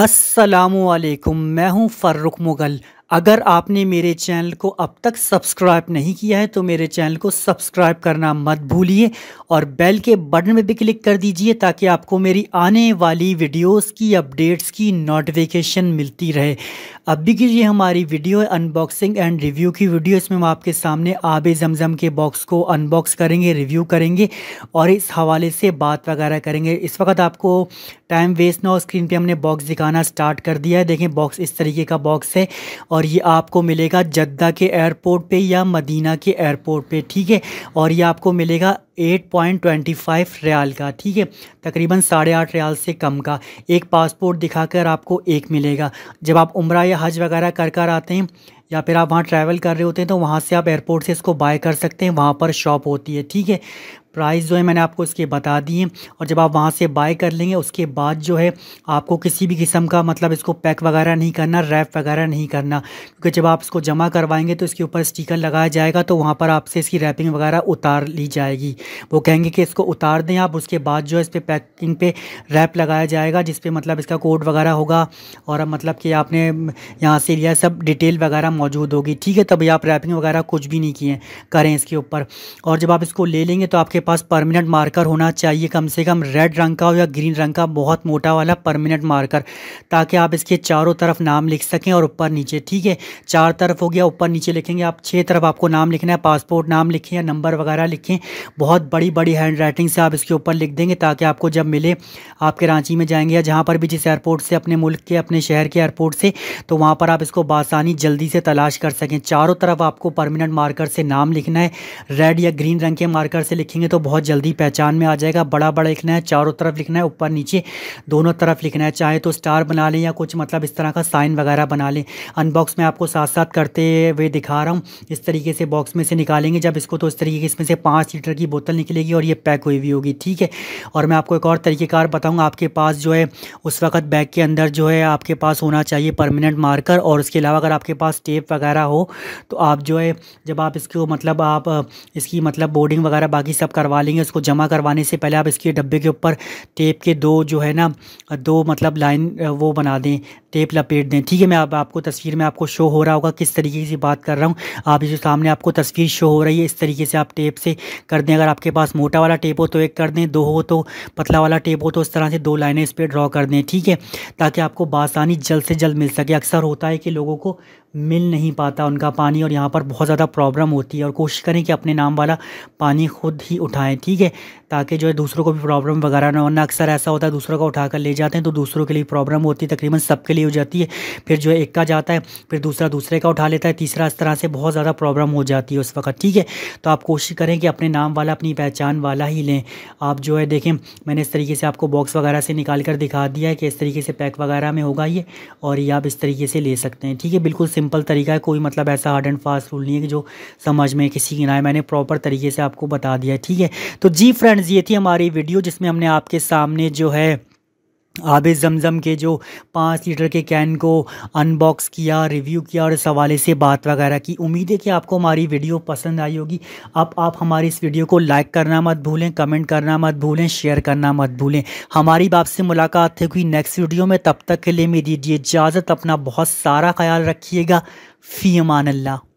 असलकुम मैं हूं फ़र्रुख मुग़ल अगर आपने मेरे चैनल को अब तक सब्सक्राइब नहीं किया है तो मेरे चैनल को सब्सक्राइब करना मत भूलिए और बेल के बटन में भी क्लिक कर दीजिए ताकि आपको मेरी आने वाली वीडियोस की अपडेट्स की नोटिफिकेशन मिलती रहे अब भी ये हमारी वीडियो है अनबॉक्सिंग एंड रिव्यू की वीडियो इसमें हम आपके सामने आब जमजम के बॉक्स को अनबॉक्स करेंगे रिव्यू करेंगे और इस हवाले से बात वगैरह करेंगे इस वक्त आपको टाइम वेस्ट ना हो स्क्रीन पे हमने बॉक्स दिखाना स्टार्ट कर दिया है देखें बॉक्स इस तरीके का बॉक्स है और ये आपको मिलेगा जद्दा के एयरपोर्ट पर या मदीना के एयरपोर्ट पर ठीक है और ये आपको मिलेगा eight point twenty five riyal का ठीक है तकरीबन साढ़े आठ रियाल से कम का एक पासपोर्ट दिखाकर आपको एक मिलेगा जब आप उम्र या हज वगैरह कर कर आते हैं या फिर आप वहाँ ट्रैवल कर रहे होते हैं तो वहाँ से आप एयरपोर्ट से इसको बाय कर सकते हैं वहाँ पर शॉप होती है ठीक है प्राइस जो है मैंने आपको इसके बता दिए और जब आप वहाँ से बाय कर लेंगे उसके बाद जो है आपको किसी भी किस्म का मतलब इसको पैक वगैरह नहीं करना रैप वगैरह नहीं करना क्योंकि जब आप इसको जमा करवाएंगे तो इसके ऊपर स्टिकर लगाया जाएगा तो वहाँ पर आपसे इसकी रैपिंग वगैरह उतार ली जाएगी वो कहेंगे कि इसको उतार दें आप उसके बाद जो है इस पर पैकिंग पे रैप लगाया जाएगा जिसपे मतलब इसका कोड वगैरह होगा और मतलब कि आपने यहाँ से लिया सब डिटेल वगैरह मौजूद होगी ठीक है तभी आप रैपिंग वगैरह कुछ भी नहीं किए करें इसके ऊपर और जब आप इसको ले लेंगे तो आपके पास परमानेंट मार्कर होना चाहिए कम से कम रेड रंग का या ग्रीन रंग का बहुत मोटा वाला परमानेंट मार्कर ताकि आप इसके चारों तरफ नाम लिख सकें और ऊपर नीचे ठीक है चार तरफ हो गया ऊपर नीचे लिखेंगे आप छः तरफ आपको नाम लिखना है पासपोर्ट नाम लिखें या नंबर वगैरह लिखें बहुत बड़ी बड़ी हैंड राइटिंग से आप इसके ऊपर लिख देंगे ताकि आपको जब मिले आपके रांची में जाएंगे या जहाँ पर भी जिस एयरपोर्ट से अपने मुल्क के अपने शहर के एयरपोर्ट से तो वहाँ पर आप इसको बासानी जल्दी से तलाश कर सकें चारों तरफ आपको परमानेंट मार्कर से नाम लिखना है रेड या ग्रीन रंग के मार्कर से लिखेंगे तो तो बहुत जल्दी पहचान में आ जाएगा बड़ा बड़ा लिखना है चारों तरफ लिखना है ऊपर नीचे दोनों तरफ लिखना है चाहे तो स्टार बना लें या कुछ मतलब इस तरह का साइन वगैरह बना लें अनबॉक्स में आपको साथ साथ करते हुए दिखा रहा हूँ इस तरीके से बॉक्स में से निकालेंगे जब इसको तो इस तरीके की इसमें से पाँच लीटर की बोतल निकलेगी और ये पैक हुई हुई होगी ठीक है और मैं आपको एक और तरीक़ेकार बताऊँगा आपके पास जो है उस वक्त बैग के अंदर जो है आपके पास होना चाहिए परमानेंट मार्कर और उसके अलावा अगर आपके पास टेप वगैरह हो तो आप जो है जब आप इसको मतलब आप इसकी मतलब बोर्डिंग वगैरह बाकी सब करवा लेंगे उसको जमा करवाने से पहले आप इसके डब्बे के ऊपर टेप के दो जो है ना दो मतलब लाइन वो बना दें टेप लपेट दें ठीक है मैं आप, आपको तस्वीर में आपको शो हो रहा होगा किस तरीके से बात कर रहा हूँ आप जो सामने आपको तस्वीर शो हो रही है इस तरीके से आप टेप से कर दें अगर आपके पास मोटा वाला टेप हो तो एक कर दें दो हो तो पतला वाला टेप हो तो इस तरह से दो लाइनें इस पर ड्रॉ कर दें ठीक है ताकि आपको बासानी जल्द से जल्द मिल सके अक्सर होता है कि लोगों को मिल नहीं पाता उनका पानी और यहाँ पर बहुत ज़्यादा प्रॉब्लम होती है और कोशिश करें कि अपने नाम वाला पानी खुद ही उठाएं ठीक है ताकि जो है दूसरों को भी प्रॉब्लम वगैरह ना होना अक्सर ऐसा होता है दूसरों का उठा कर ले जाते हैं तो दूसरों के लिए प्रॉब्लम होती है तकरीबन सबके लिए हो जाती है फिर जो है एक का जाता है फिर दूसरा दूसरे का उठा लेता है तीसरा इस तरह से बहुत ज़्यादा प्रॉब्लम हो जाती है उस वक्त ठीक है तो आप कोशिश करें कि अपने नाम वाला अपनी पहचान वाला ही लें आप जो है देखें मैंने इस तरीके से आपको बॉक्स वगैरह से निकाल कर दिखा दिया है कि इस तरीके से पैक वगैरह में होगा ये और ये आप इस तरीके से ले सकते हैं ठीक है बिल्कुल सिंपल तरीका है कोई मतलब ऐसा हार्ड एंड फास्ट रूल नहीं है कि जो समझ में किसी की ना मैंने प्रॉपर तरीके से आपको बता दिया ठीक है तो जी फ्रेंड फ्रेंड्स ये थी हमारी वीडियो जिसमें हमने आपके सामने जो है आब जमज़म के जो पाँच लीटर के कैन को अनबॉक्स किया रिव्यू किया और इस हवाले से बात वगैरह की उम्मीद है कि आपको हमारी वीडियो पसंद आई होगी अब आप हमारी इस वीडियो को लाइक करना मत भूलें कमेंट करना मत भूलें शेयर करना मत भूलें हमारी बाप से मुलाकात कि नेक्स्ट वीडियो में तब तक के लिए मेरी दीजिए इजाज़त अपना बहुत सारा ख्याल रखिएगा फ़ी अमान अल्लाह